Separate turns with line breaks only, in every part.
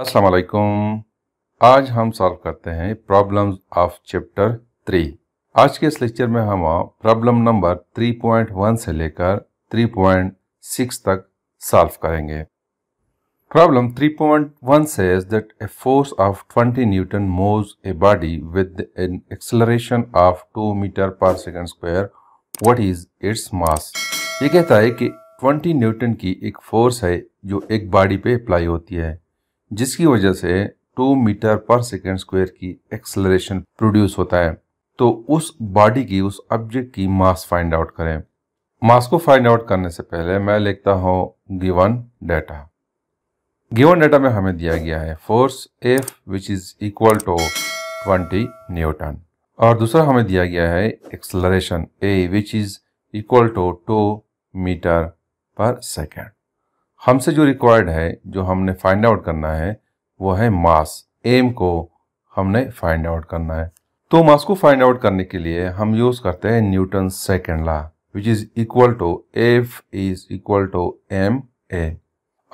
अस्सलाम वालेकुम आज हम सॉल्व करते हैं प्रॉब्लम्स ऑफ चैप्टर थ्री आज के इस लेक्चर में हम प्रॉब्लम नंबर 3.1 से लेकर 3.6 तक सॉल्व करेंगे problem 3.1 says that a force of 20 newton moves a body with an acceleration of 2 metre per second square what is its mass ये कहता है कि 20 न्यूटन की एक फोर्स है जो एक बॉडी पे अप्लाई होती है जिसकी वजह से two metre per second square की एक्सलरेशन प्रोड्यूस होता है तो उस बॉडी की उस ऑब्जेक्ट की मास फाइंड आउट करें मास को फाइंड आउट करने से पहले मैं लिखता हूँ गिवन डाटा गिवन डाटा में हमें दिया गया है force F which is equal to twenty newton और दूसरा हमें दिया गया है acceleration A which is equal to two metre per second हमसे जो रिक्वायर्ड है जो हमने फाइंड आउट करना है वो है मास एम को हमने फाइंड आउट करना है तो मास को फाइंड आउट करने के लिए हम यूज़ करते हैं newton second law which is equal to F is equal to M A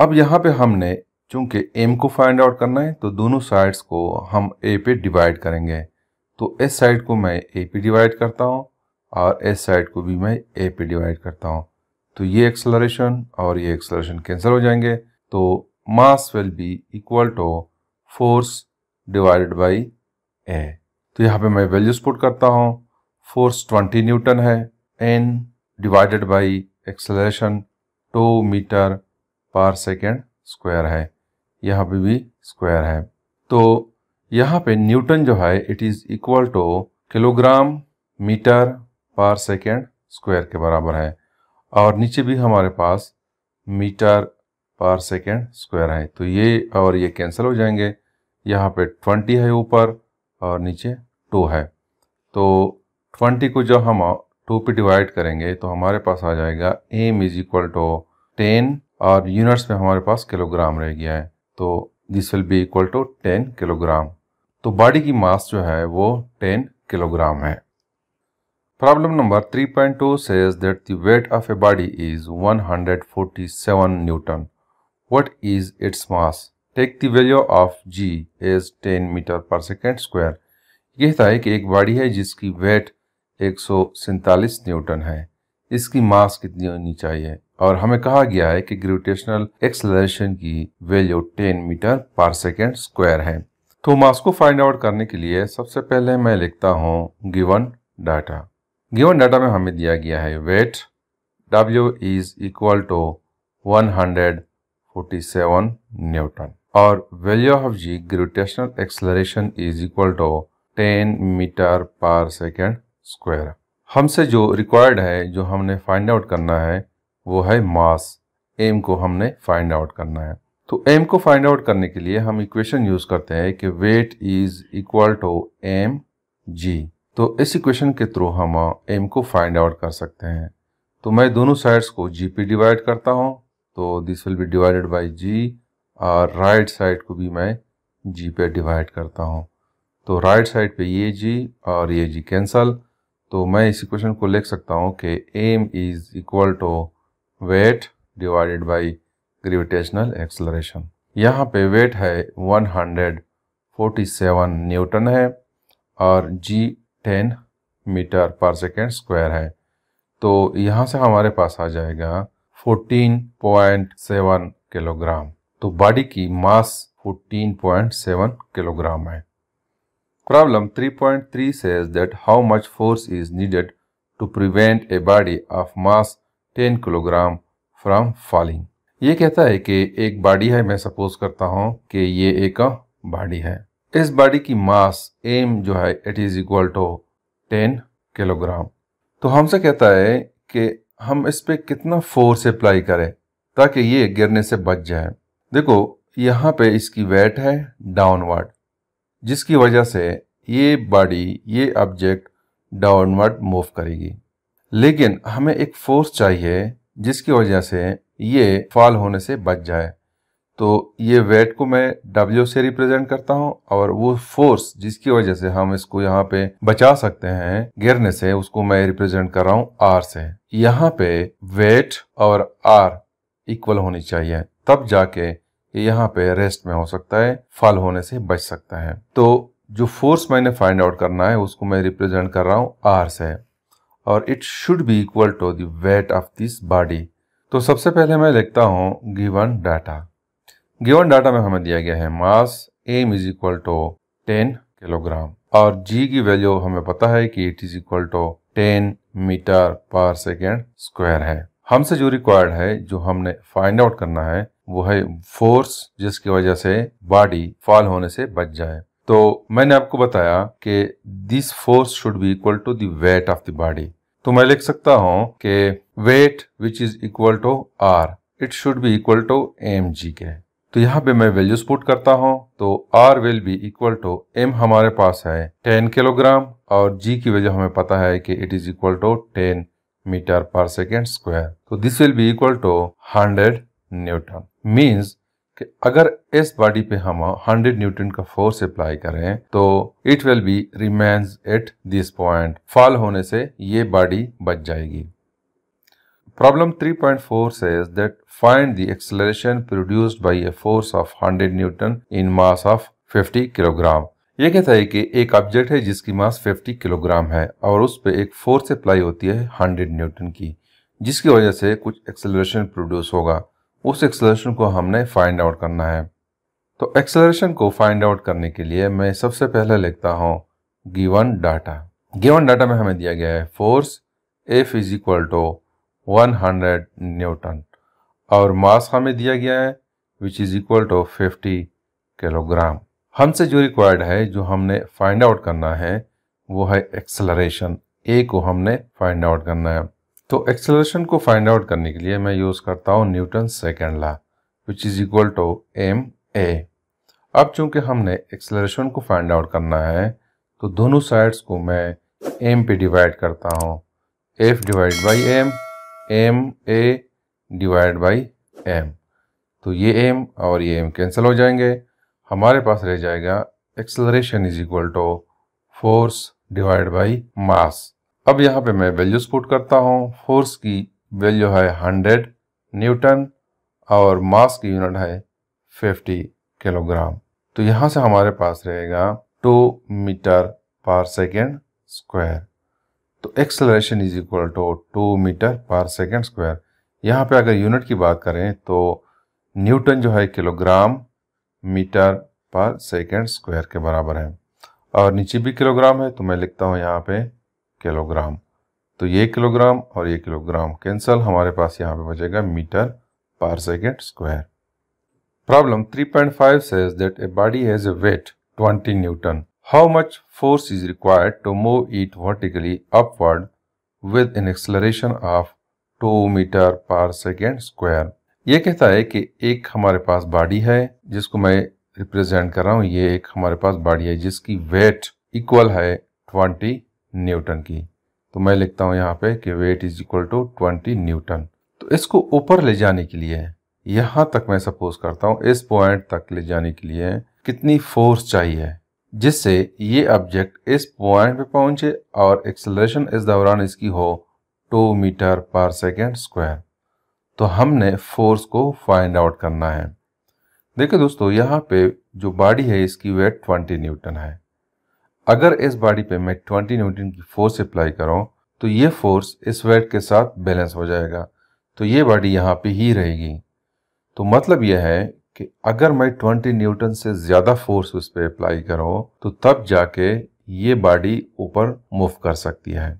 अब यहाँ पे हमने चूंकि एम को फाइंड आउट करना है तो दोनों साइड्स को हम ए पे डिवाइड करेंगे तो इस साइड को मैं ए पे डिवाइड करता हूँ और इस साइड को भी मैं ए पे डिवाइड करता हूँ तो ये एक्सलरेशन और ये एक्सलरेशन कैंसिल हो जाएंगे तो mass will be equal to force divided by A तो यहाँ पे मैं वैल्यूज पुट करता हूँ फोर्स 20 न्यूटन है N divided by acceleration two metre per second square है यहाँ पे भी स्क्वायर है तो यहाँ पे न्यूटन जो है it is equal to kilogram metre per second square के बराबर है और नीचे भी हमारे पास मीटर पर सेकेंड स्क्वायर है तो ये और ये कैंसिल हो जाएंगे यहाँ पे ट्वेंटी है ऊपर और नीचे टू है तो ट्वेंटी को जब हम टू पे डिवाइड करेंगे तो हमारे पास आ जाएगा M is equal to ten और यूनिट्स में हमारे पास किलोग्राम रह गया है तो this will be equal to ten kilogram तो बॉडी की मास जो है वो टेन किलोग्राम है Problem number 3.2 says that the weight of a body is 147 Newton. What is its mass? Take the value of g as 10 meter per second square. यह था है कि एक बॉडी है जिसकी वेट 147 न्यूटन है इसकी मास कितनी होनी चाहिए और हमें कहा गया है कि ग्रेविटेशनल एक्सलेशन की value 10 meter per second square है तो मास को फाइंड आउट करने के लिए सबसे पहले मैं लिखता हूँ गिवन डाटा गिवन डाटा में हमें दिया गया है weight W is equal to 147 newton और value of G gravitational acceleration is equal to 10 meter per second square हमसे जो रिक्वायर्ड है जो हमने फाइंड आउट करना है वो है मास एम को हमने फाइंड आउट करना है तो एम को फाइंड आउट करने के लिए हम इक्वेशन यूज करते हैं कि weight is equal to M G तो इस इक्वेशन के थ्रू हम एम को फाइंड आउट कर सकते हैं तो मैं दोनों साइड्स को जी पे डिवाइड करता हूँ तो this will be divided by G और राइट साइड को भी मैं जी पे डिवाइड करता हूँ तो राइट साइड पे ये जी और ये जी कैंसल तो मैं इस इक्वेशन को लिख सकता हूँ कि M is equal to weight divided by gravitational acceleration यहाँ पे वेट है 147 न्यूटन है और G ten meter per second square है तो यहाँ से हमारे पास आ जाएगा 14.7 किलोग्राम तो बॉडी की मास 14.7 किलोग्राम है problem 3.3 says that how much force is needed to prevent a body of mass 10 kilogram from falling ये कहता है कि एक बॉडी है मैं सपोज करता हूँ कि ये एक बॉडी है इस बॉडी की मास एम जो है it is equal to ten kilogram तो हमसे कहता है कि हम इस पर कितना फोर्स अप्लाई करें ताकि ये गिरने से बच जाए देखो यहाँ पे इसकी वेट है डाउनवर्ड जिसकी वजह से ये बॉडी ये ऑब्जेक्ट डाउनवर्ड मूव करेगी लेकिन हमें एक फोर्स चाहिए जिसकी वजह से ये फॉल होने से बच जाए तो ये वेट को मैं W से रिप्रेजेंट करता हूँ और वो फोर्स जिसकी वजह से हम इसको यहाँ पे बचा सकते हैं गिरने से उसको मैं रिप्रेजेंट कर रहा हूँ R से यहाँ पे वेट और R इक्वल होनी चाहिए तब जाके यहाँ पे रेस्ट में हो सकता है फल होने से बच सकता है तो जो फोर्स मैंने फाइंड आउट करना है उसको मैं रिप्रेजेंट कर रहा हूँ आर से और it should be equal to that of this body तो सबसे पहले मैं लिखता हूँ गिवन डाटा गिवन डाटा में हमें दिया गया है mass M is equal to ten kilogram और जी की वैल्यू हमें पता है कि it is equal to ten meter per second square है हमसे जो रिक्वायर्ड है जो हमने फाइंड आउट करना है वो है फोर्स जिसकी वजह से बॉडी फॉल होने से बच जाए तो मैंने आपको बताया कि this force should be equal to the weight of the body तो मैं लिख सकता हूँ कि weight which is equal to R it should be equal to M G के तो यहाँ पे मैं वैल्यूज पुट करता हूँ तो R will be equal to M हमारे पास है 10 किलोग्राम और G की वजह हमें पता है कि it is equal to 10 meter per second square तो this will be equal to 100 newton means कि अगर इस बॉडी पे हम 100 न्यूटन का फोर्स अप्लाई करें तो it will be remains at this point fall होने से ये बॉडी बच जाएगी Problem 3.4 says that find the acceleration produced by a force of 100 Newton in mass of 50 kilogram. ये कहता है कि एक ऑब्जेक्ट है जिसकी मास 50 किलोग्राम है और उस पर एक फोर्स अप्लाई होती है 100 न्यूटन की जिसकी वजह से कुछ एक्सेलरेशन प्रोड्यूस होगा उस एक्सेलरेशन को हमने फाइंड आउट करना है तो एक्सेलरेशन को फाइंड आउट करने के लिए मैं सबसे पहले लिखता हूँ गिवन डाटा गिवन डाटा में हमें दिया गया है force F is equal to 100 newton और मास हमें दिया गया है which is equal to 50 kilogram हमसे जो रिक्वायर्ड है जो हमने फाइंड आउट करना है वो है एक्सेलरेशन ए को हमने फाइंड आउट करना है तो एक्सेलरेशन को फाइंड आउट करने के लिए मैं यूज़ करता हूँ newton second law which is equal to M A अब चूंकि हमने एक्सेलरेशन को फाइंड आउट करना है तो दोनों साइड्स को मैं एम पे डिवाइड करता हूँ F divide by M M A divide by M तो ये एम और ये एम कैंसिल हो जाएंगे हमारे पास रह जाएगा acceleration is equal to force divide by mass अब यहाँ पे मैं वैल्यूज पुट करता हूँ फोर्स की वैल्यू है हंड्रेड न्यूटन और मास की यूनिट है फिफ्टी किलोग्राम तो यहाँ से हमारे पास रहेगा two metre per second square तो acceleration is equal to two metre per second square यहाँ पे अगर यूनिट की बात करें तो न्यूटन जो है kilogram metre per second square के बराबर है और नीचे भी किलोग्राम है तो मैं लिखता हूँ यहाँ पे किलोग्राम तो ये किलोग्राम और ये किलोग्राम कैंसल हमारे पास यहाँ पे बचेगा meter per second square problem 3.5 point five says body has a weight 20 newton how much force is required to move it vertically upward with an acceleration of 2 metre per second square ये कहता है कि एक हमारे पास body है जिसको मैं represent कर रहा हूँ ये एक हमारे पास बॉडी है जिसकी वेट इक्वल है 20 न्यूटन की तो मैं लिखता हूँ यहाँ पे कि weight is equal to 20 newton तो इसको ऊपर ले जाने के लिए यहाँ तक मैं सपोज करता हूँ इस पॉइंट तक ले जाने के लिए कितनी फोर्स चाहिए जिससे ये ऑब्जेक्ट इस पॉइंट पे पहुंचे और एक्सेलरेशन इस दौरान इसकी हो two metre per second square तो हमने फोर्स को फाइंड आउट करना है देखिए दोस्तों यहाँ पे जो बॉडी है इसकी वेट ट्वेंटी न्यूटन है अगर इस बॉडी पे मैं ट्वेंटी न्यूटन की फोर्स अप्लाई करूँ तो ये फोर्स इस वेट के साथ बैलेंस हो जाएगा तो ये बॉडी यहाँ पे ही रहेगी तो मतलब यह है कि अगर मैं ट्वेंटी न्यूटन से ज़्यादा फोर्स उस पर अप्लाई करूँ तो तब जाके ये बॉडी ऊपर मूव कर सकती है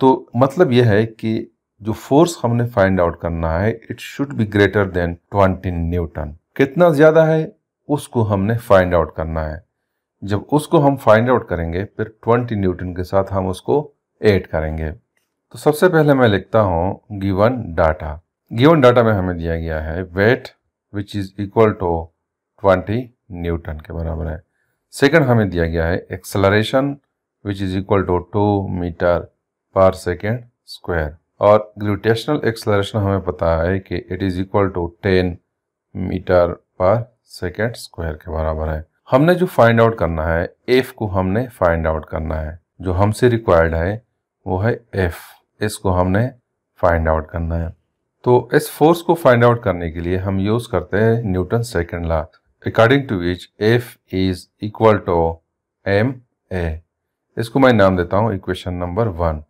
तो मतलब यह है कि जो फोर्स हमने फाइंड आउट करना है it should be greater than twenty newton कितना ज़्यादा है उसको हमने फाइंड आउट करना है जब उसको हम फाइंड आउट करेंगे फिर ट्वेंटी न्यूटन के साथ हम उसको ऐड करेंगे तो सबसे पहले मैं लिखता हूँ गिवन डाटा गिवन डाटा में हमें दिया गया है weight which is equal to twenty newton के बराबर है सेकंड हमें दिया गया है acceleration which is equal to two metre per second square और ग्रेविटेशनल एक्सलरेशन हमें पता है कि it is equal to ten meter per second square के बराबर है हमने जो फाइंड आउट करना है एफ को हमने फाइंड आउट करना है जो हमसे रिक्वायर्ड है वो है एफ इसको हमने फाइंड आउट करना है तो इस फोर्स को फाइंड आउट करने के लिए हम यूज करते हैं newton second law according to which F is equal to M A इसको मैं नाम देता हूँ इक्वेशन नंबर वन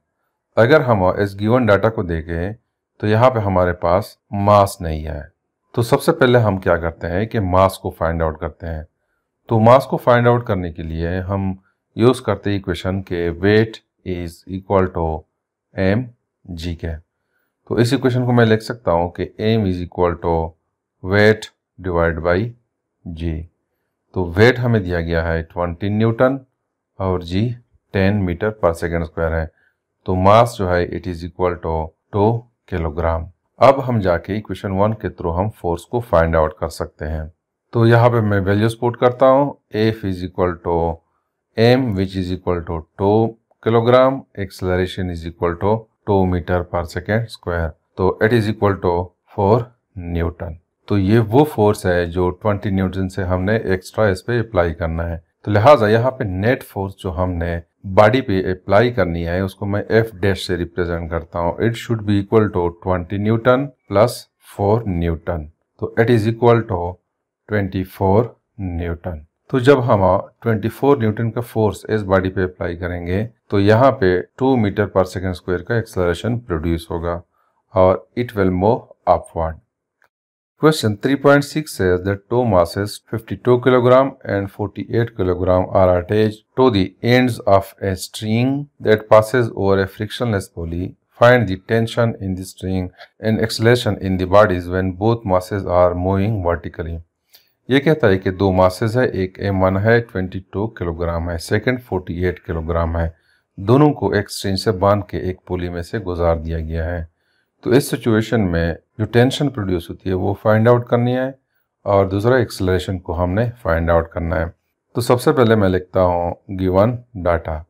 अगर हम इस गिवन डाटा को देखें तो यहाँ पे हमारे पास मास नहीं है तो सबसे पहले हम क्या करते हैं कि मास को फाइंड आउट करते हैं तो मास को फाइंड आउट करने के लिए हम यूज़ करते इक्वेशन के weight is equal to M G के तो इसी क्वेश्चन को मैं लिख सकता हूँ कि M is equal to weight divide by G तो वेट हमें दिया गया है ट्वेंटी न्यूटन और G ten meter per second square है तो मास जो है it is equal to two kilogram अब हम जाके इक्वेशन वन के थ्रू हम फोर्स को फाइंड आउट कर सकते हैं तो यहाँ पे मैं वैल्यूज पुट करता हूँ F is equal to M which is equal to two kilogram acceleration is equal to two metre per second square तो it is equal to four newton तो ये वो फोर्स है जो 20 न्यूटन से हमने एक्स्ट्रा इस पे अप्लाई करना है तो लिहाजा यहाँ पे नेट फोर्स जो हमने बॉडी पे अप्लाई करनी है उसको मैं एफ डैश से रिप्रेजेंट करता हूँ it should be equal to twenty newton plus four newton तो it is equal to twenty four newton तो जब हम 24 न्यूटन का फोर्स इस बॉडी पे अप्लाई करेंगे तो यहाँ पे 2 मीटर पर सेकेंड स्क्वायर का एक्सलरेशन प्रोड्यूस होगा और it will move upward question 3.6 point six is that two masses 52 kilogram and 48 kilogram are attach to the end of a string that passes over a frictionless pulley find the tension in the string and acceleration in the bodies when both masses are moving vertically ये कहता है कि दो masses है एक M one है twenty two kilogram है second eight kilogram है दोनों को एक स्ट्रिंग से बांध के एक पुली में से गुजार दिया गया है तो इस सिचुएशन में जो टेंशन प्रोड्यूस होती है वो फाइंड आउट करनी है और दूसरा एक्सलेशन को हमने फाइंड आउट करना है तो सबसे पहले मैं लिखता हूँ गिवन डाटा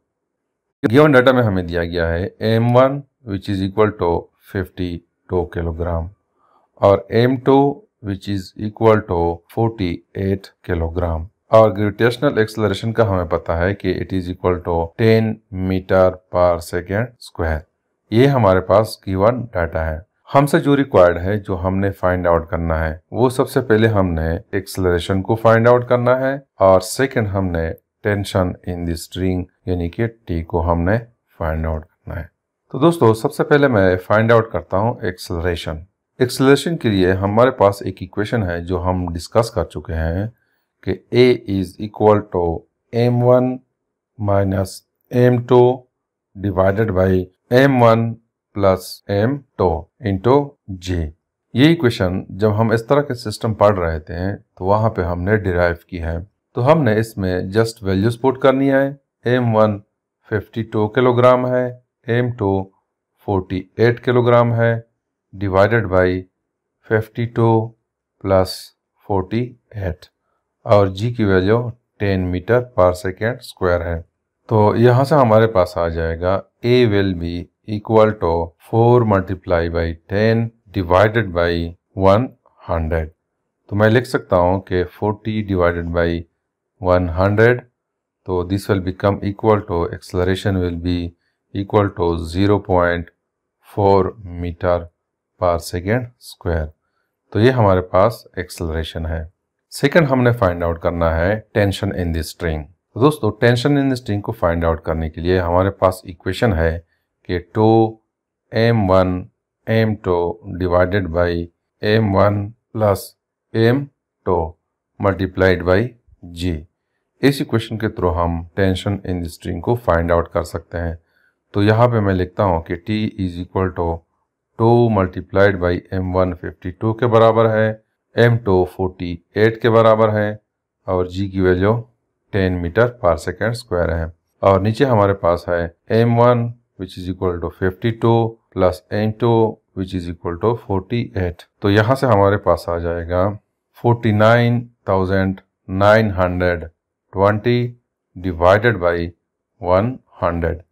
गिवन डाटा में हमें दिया गया है M one which is equal to fifty two kilogram और M two which is equal to forty eight kilogram और ग्रेविटेशनल एक्सलरेशन का हमें पता है कि it is equal to ten meter per second square ये हमारे पास गिवन डाटा है हमसे जो रिक्वायर्ड है जो हमने फाइंड आउट करना है वो सबसे पहले हमने एक्सलरेशन को फाइंड आउट करना है और सेकेंड हमने टेंशन इन द स्ट्रिंग यानी कि टी को हमने फाइंड आउट करना है तो दोस्तों सबसे पहले मैं फाइंड आउट करता हूँ एक्सलरेशन एक्सलेशन के लिए हमारे पास एक इक्वेशन है जो हम डिस्कस कर चुके हैं कि A is equal to M one minus M two divided by M one plus M two into G ये इक्वेशन जब हम इस तरह के सिस्टम पढ़ रहे थे तो वहाँ पे हमने डिराइव की है तो हमने इसमें जस्ट वैल्यूज पुट करनी है M one fifty two kilogram है M two forty eight kilogram है डिवाइडेड बाय 52 प्लस 48 और जी की value 10 meter per second square है तो यहाँ से हमारे पास आ जाएगा A will be equal to four multiply by ten divided by one hundred तो मैं लिख सकता हूँ कि forty divided by one hundred तो this will become equal to acceleration will be equal to 0.4 meter per second square तो ये हमारे पास एक्सलरेशन है सेकेंड हमने फाइंड आउट करना है टेंशन इन द स्ट्रिंग दोस्तों टेंशन इन द स्ट्रिंग को फाइंड आउट करने के लिए हमारे पास इक्वेशन है कि two M one M two divided by M one plus M two multiplied by G इस इक्वेशन के थ्रू हम टेंशन इन द स्ट्रिंग को फाइंड आउट कर सकते हैं तो यहाँ पे मैं लिखता हूँ कि T is equal to two multiplied by M one fifty two के बराबर है एम टू फोर्टी एट के बराबर है और जी की value ten meter per second square है और नीचे हमारे पास है M one which is equal to fifty two plus M two which is equal to forty eight तो यहाँ से हमारे पास आ जाएगा forty nine thousand nine hundred twenty divided by one hundred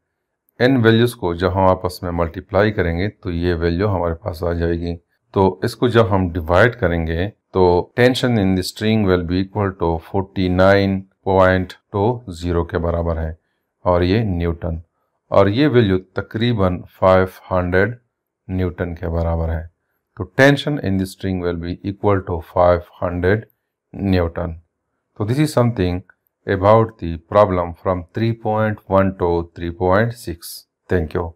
इन वैल्यूज़ को जब हम आपस में मल्टीप्लाई करेंगे तो ये वैल्यू हमारे पास आ जाएगी तो इसको जब हम डिवाइड करेंगे तो tension in the string will be equal to forty nine point two zero के बराबर है और ये न्यूटन और ये वैल्यू तकरीबन फाइव हंड्रेड न्यूटन के बराबर है तो tension in the string will be equal to hundred newton तो this is something about the problem from 3.1 to 3.6. Thank you.